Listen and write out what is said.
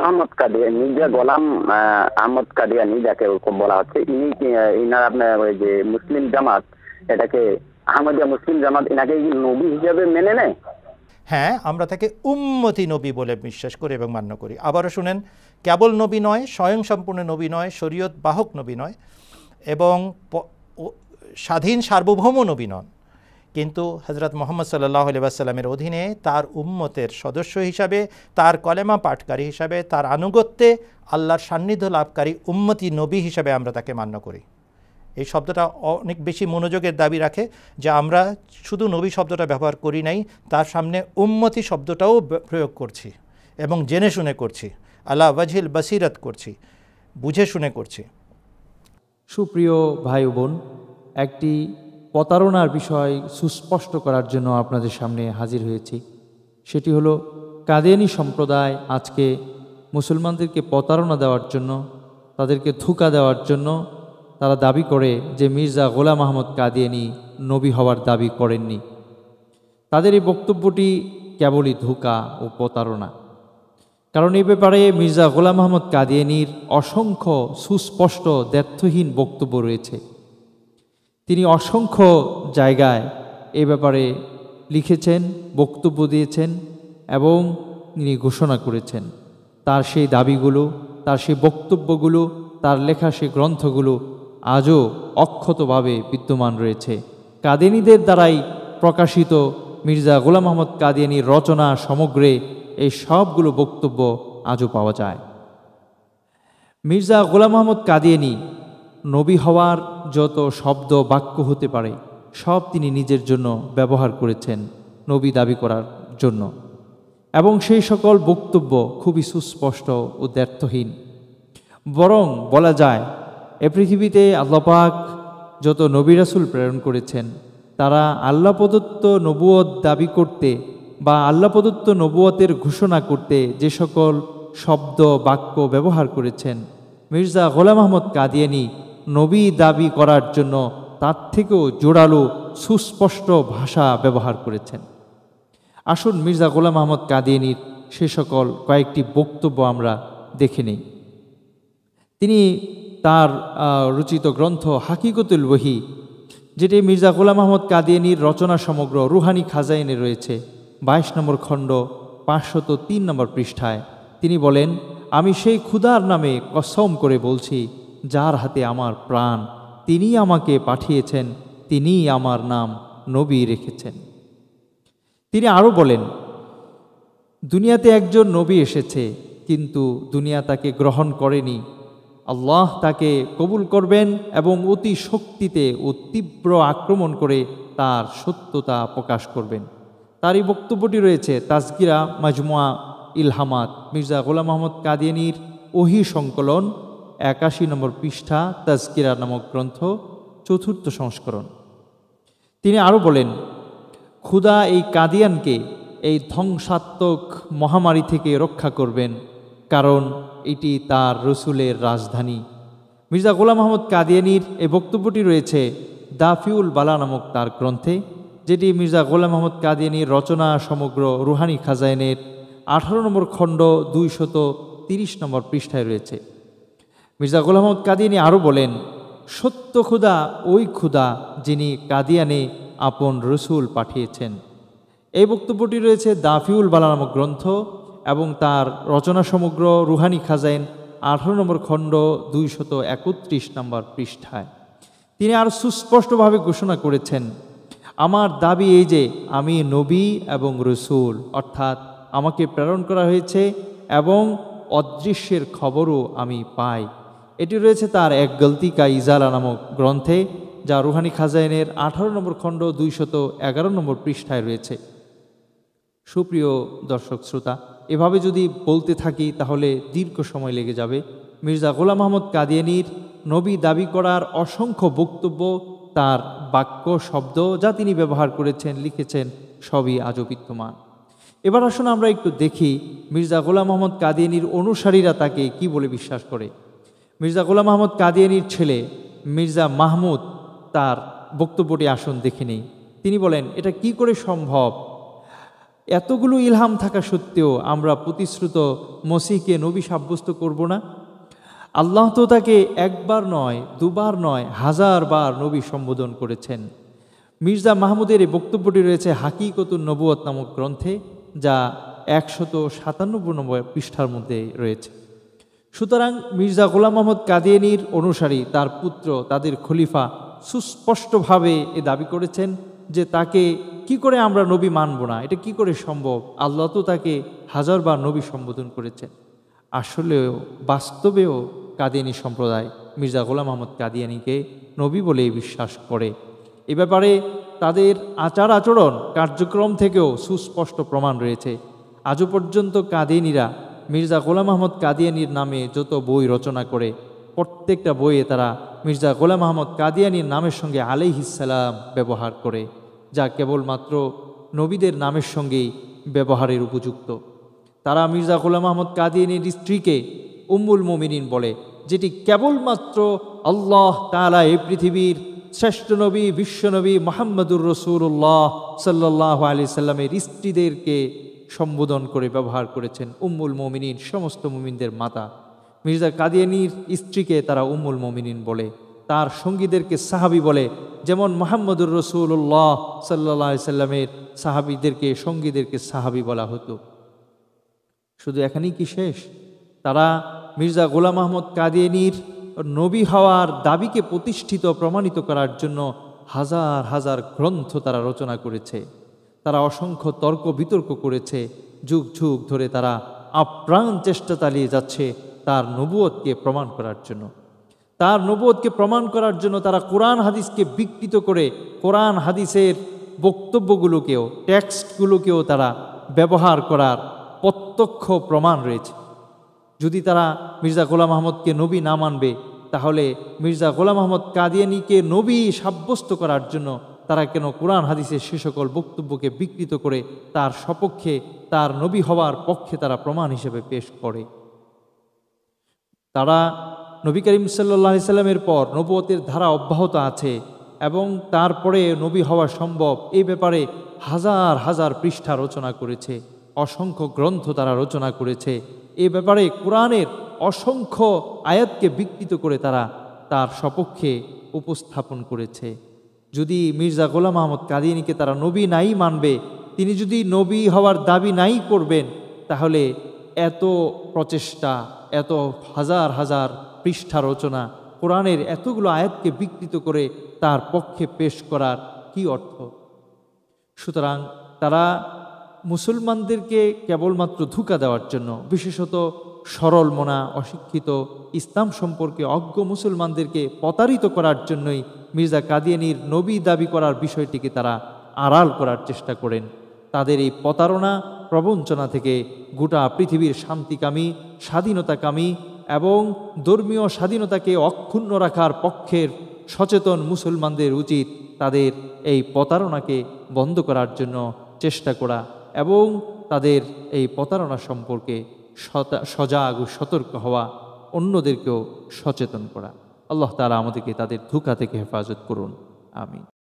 আহমদ কাদিয়ানি গোলাম আহমদ কাদিয়ানি যাকে বলা হচ্ছে ইনি ইনার আপনার ওই যে মুসলিম জামাত এটাকে আহমদিয়া মুসলিম জামাত এনাকে নবী হিসাবে মেনে নেয় হ্যাঁ আমরা তাকে উম্মতি নবী বলে বিশ্বাস করি এবং মান্য করি আবারও শুনেন কেবল নবী নয় স্বয়ং সম্পূর্ণ নবী নয় শরীয়ত বাহক নবী নয় এবং স্বাধীন সার্বভৌম নবী নন কিন্তু হজরত মোহাম্মদ সাল্লাহ আলিবাসাল্লামের অধীনে তার উম্মতের সদস্য হিসাবে তার কলেমা পাঠকারী হিসাবে তার আনুগত্যে আল্লাহর সান্নিধ্য লাভকারী উম্মতি নবী হিসাবে আমরা তাকে মান্য করি এই শব্দটা অনেক বেশি মনোযোগের দাবি রাখে যে আমরা শুধু নবী শব্দটা ব্যবহার করি নাই তার সামনে উম্মতি শব্দটাও প্রয়োগ করছি এবং জেনে শুনে করছি আল্লাহ ওয়াজিল বসিরত করছি বুঝে শুনে করছি সুপ্রিয় ভাই বোন একটি প্রতারণার বিষয় সুস্পষ্ট করার জন্য আপনাদের সামনে হাজির হয়েছি সেটি হলো কাদেনি সম্প্রদায় আজকে মুসলমানদেরকে প্রতারণা দেওয়ার জন্য তাদেরকে ধোঁকা দেওয়ার জন্য তারা দাবি করে যে মির্জা গোলাম আহমদ কাদিয়ানি নবী হওয়ার দাবি করেননি তাদের এই বক্তব্যটি কেবলই ধোঁকা ও প্রতারণা কারণ এই ব্যাপারে মির্জা গোলাম আহমদ কাদিয়ানির অসংখ্য সুস্পষ্ট দ্ব্যর্থহীন বক্তব্য রয়েছে তিনি অসংখ্য জায়গায় এ ব্যাপারে লিখেছেন বক্তব্য দিয়েছেন এবং তিনি ঘোষণা করেছেন তার সেই দাবিগুলো তার সেই বক্তব্যগুলো তার লেখা সেই গ্রন্থগুলো আজও অক্ষতভাবে বিদ্যমান রয়েছে কাদিয়ানীদের দ্বারাই প্রকাশিত মির্জা গোলাম আহমদ কাদিয়ানির রচনা সমগ্রে এই সবগুলো বক্তব্য আজও পাওয়া যায় মির্জা গোলাম আহমদ কাদিয়ানি নবী হওয়ার যত শব্দ বাক্য হতে পারে সব তিনি নিজের জন্য ব্যবহার করেছেন নবী দাবি করার জন্য এবং সেই সকল বক্তব্য খুবই সুস্পষ্ট ও দ্ব্যর্থহীন বরং বলা যায় এ পৃথিবীতে আল্লাপাক যত নবী রাসুল প্রেরণ করেছেন তারা আল্লা প্রদত্ত নবুয়ত দাবি করতে বা আল্লা প্রদত্ত নবুয়তের ঘোষণা করতে যে সকল শব্দ বাক্য ব্যবহার করেছেন মির্জা গোলাম আহমদ কাদিয়ানি নবী দাবি করার জন্য তার থেকেও জোরালো সুস্পষ্ট ভাষা ব্যবহার করেছেন আসুন মির্জা গোলাম আহমদ কাদিয়ানির সে সকল কয়েকটি বক্তব্য আমরা দেখে নিই তিনি তার রচিত গ্রন্থ হাকিকতুল বহি যেটি মির্জা গোলাম আহমদ কাদিয়ানির রচনা সমগ্র রুহানি খাজাইনে রয়েছে ২২ নম্বর খণ্ড পাঁচশত তিন নম্বর পৃষ্ঠায় তিনি বলেন আমি সেই ক্ষুধার নামে কসম করে বলছি যার হাতে আমার প্রাণ তিনি আমাকে পাঠিয়েছেন তিনি আমার নাম নবী রেখেছেন তিনি আরও বলেন দুনিয়াতে একজন নবী এসেছে কিন্তু দুনিয়া তাকে গ্রহণ করেনি আল্লাহ তাকে কবুল করবেন এবং অতি শক্তিতে ও তীব্র আক্রমণ করে তার সত্যতা প্রকাশ করবেন তার এই বক্তব্যটি রয়েছে তাজগিরা মাজমুয়া ইলহামাত মির্জা গোলাম আহমদ কাদিয়ানির ওহি সংকলন একাশি নম্বর পৃষ্ঠা তাজকিরা নামক গ্রন্থ চতুর্থ সংস্করণ তিনি আরও বলেন ক্ষুদা এই কাদিয়ানকে এই ধ্বংসাত্মক মহামারী থেকে রক্ষা করবেন কারণ এটি তার রসুলের রাজধানী মির্জা গোলাম মোহাম্মদ কাদিয়ানির এই বক্তব্যটি রয়েছে দাফিউল বালা নামক তার গ্রন্থে যেটি মির্জা গোলাম মোহাম্মদ কাদিয়ানির রচনা সমগ্র রুহানি খাজাইনের আঠারো নম্বর খণ্ড দুইশত তিরিশ নম্বর পৃষ্ঠায় রয়েছে মির্জা গোলাম কাদিয়ানি আরও বলেন সত্য ক্ষুদা ওই ক্ষুদা যিনি কাদিয়ানে আপন রসুল পাঠিয়েছেন এই বক্তব্যটি রয়েছে দাফিউল বালা নামক গ্রন্থ এবং তার রচনা সমগ্র রুহানি খাজাইন আঠারো নম্বর খণ্ড দুইশত একত্রিশ নম্বর পৃষ্ঠায় তিনি আরও সুস্পষ্টভাবে ঘোষণা করেছেন আমার দাবি এই যে আমি নবী এবং রসুল অর্থাৎ আমাকে প্রেরণ করা হয়েছে এবং অদৃশ্যের খবরও আমি পাই এটি রয়েছে তার এক গলতি কা ইজালা নামক গ্রন্থে যা রুহানি খাজাইনের আঠারো নম্বর খণ্ড দুইশত এগারো নম্বর পৃষ্ঠায় রয়েছে সুপ্রিয় দর্শক শ্রোতা এভাবে যদি বলতে থাকি তাহলে দীর্ঘ সময় লেগে যাবে মির্জা গোলাম আহমদ কাদিয়ানির নবী দাবি করার অসংখ্য বক্তব্য তার বাক্য শব্দ যা তিনি ব্যবহার করেছেন লিখেছেন সবই আজও বিদ্যমান এবার আসুন আমরা একটু দেখি মির্জা গোলাম মোহাম্মদ কাদিয়ানির অনুসারীরা তাকে কি বলে বিশ্বাস করে মির্জা গোলাম মাহমুদ কাদিয়ানির ছেলে মির্জা মাহমুদ তার বক্তব্যটি আসন দেখে নেই তিনি বলেন এটা কি করে সম্ভব এতগুলো ইলহাম থাকা সত্ত্বেও আমরা প্রতিশ্রুত মসিকে নবী সাব্যস্ত করব না আল্লাহ তো তাকে একবার নয় দুবার নয় হাজার বার নবী সম্বোধন করেছেন মির্জা মাহমুদের এই বক্তব্যটি রয়েছে হাকিকতুল নবুয়ত নামক গ্রন্থে যা একশত সাতানব্বই নম্বর পৃষ্ঠার মধ্যে রয়েছে সুতরাং মির্জা গোলাম মোহাম্মদ কাদিয়ানির অনুসারী তার পুত্র তাদের খলিফা সুস্পষ্টভাবে এ দাবি করেছেন যে তাকে কি করে আমরা নবী মানব না এটা কি করে সম্ভব আল্লাহ তো তাকে হাজারবার নবী সম্বোধন করেছেন আসলেও বাস্তবেও কাদিয়ানি সম্প্রদায় মির্জা গোলাম আহমদ কাদিয়ানিকে নবী বলে বিশ্বাস করে এ ব্যাপারে তাদের আচার আচরণ কার্যক্রম থেকেও সুস্পষ্ট প্রমাণ রয়েছে আজও পর্যন্ত কাদিয়ানিরা মির্জা গোলাম আহমদ কাদিয়ানির নামে যত বই রচনা করে প্রত্যেকটা বইয়ে তারা মির্জা গোলাম আহমদ কাদিয়ানির নামের সঙ্গে আলাইহিসাল্লাম ব্যবহার করে যা কেবলমাত্র নবীদের নামের সঙ্গেই ব্যবহারের উপযুক্ত তারা মির্জা গোলাম আহমদ কাদিয়ানির স্ত্রীকে উম্মুল মোমিনিন বলে যেটি কেবলমাত্র আল্লাহ তালা এই পৃথিবীর শ্রেষ্ঠ নবী বিশ্বনবী মোহাম্মদুর রসুল্লাহ সাল্লাহ আলি সাল্লামের স্ত্রীদেরকে সম্বোধন করে ব্যবহার করেছেন উম্মুল মমিনিন সমস্ত মুমিনদের মাতা মির্জা কাদিয়ানির স্ত্রীকে তারা উম্মুল মমিনিন বলে তার সঙ্গীদেরকে সাহাবি বলে যেমন মোহাম্মদুর রসুল্লাহ সাল্লা সাল্লামের সাহাবিদেরকে সঙ্গীদেরকে সাহাবি বলা হতো শুধু এখানেই কি শেষ তারা মির্জা গোলাম আহমদ কাদিয়ানির নবী হওয়ার দাবিকে প্রতিষ্ঠিত প্রমাণিত করার জন্য হাজার হাজার গ্রন্থ তারা রচনা করেছে তারা অসংখ্য তর্ক বিতর্ক করেছে যুগ যুগ ধরে তারা আপ্রাণ চেষ্টা চালিয়ে যাচ্ছে তার নবুয়তকে প্রমাণ করার জন্য তার নবুয়তকে প্রমাণ করার জন্য তারা কোরআন হাদিসকে বিকৃত করে কোরআন হাদিসের বক্তব্যগুলোকেও টেক্সটগুলোকেও তারা ব্যবহার করার প্রত্যক্ষ প্রমাণ রয়েছে যদি তারা মির্জা গোলাম আহমদকে নবী না মানবে তাহলে মির্জা গোলাম আহমদ কাদিয়ানিকে নবী সাব্যস্ত করার জন্য তারা কেন কোরআন হাদিসের সে সকল বক্তব্যকে বিকৃত করে তার সপক্ষে তার নবী হওয়ার পক্ষে তারা প্রমাণ হিসেবে পেশ করে তারা নবী করিম সাল্লি সাল্লামের পর নবতের ধারা অব্যাহত আছে এবং তারপরে নবী হওয়া সম্ভব এই ব্যাপারে হাজার হাজার পৃষ্ঠা রচনা করেছে অসংখ্য গ্রন্থ তারা রচনা করেছে এ ব্যাপারে কোরআনের অসংখ্য আয়াতকে বিকৃত করে তারা তার সপক্ষে উপস্থাপন করেছে যদি মির্জা গোলাম আহমদ কাদিনীকে তারা নবী নাই মানবে তিনি যদি নবী হওয়ার দাবি নাই করবেন তাহলে এত প্রচেষ্টা এত হাজার হাজার পৃষ্ঠা রচনা কোরআনের এতগুলো আয়াতকে বিকৃত করে তার পক্ষে পেশ করার কি অর্থ সুতরাং তারা মুসলমানদেরকে কেবলমাত্র ধোঁকা দেওয়ার জন্য বিশেষত সরল মনা অশিক্ষিত ইসলাম সম্পর্কে অজ্ঞ মুসলমানদেরকে প্রতারিত করার জন্যই মির্জা কাদিয়ানির নবী দাবি করার বিষয়টিকে তারা আড়াল করার চেষ্টা করেন তাদের এই প্রতারণা প্রবঞ্চনা থেকে গোটা পৃথিবীর শান্তিকামী স্বাধীনতাকামী এবং ধর্মীয় স্বাধীনতাকে অক্ষুণ্ণ রাখার পক্ষের সচেতন মুসলমানদের উচিত তাদের এই প্রতারণাকে বন্ধ করার জন্য চেষ্টা করা এবং তাদের এই প্রতারণা সম্পর্কে সজাগ সতর্ক হওয়া অন্যদেরকেও সচেতন করা আল্লাহ তালা আমাদেরকে তাদের ধোকা থেকে হেফাজত করুন আমি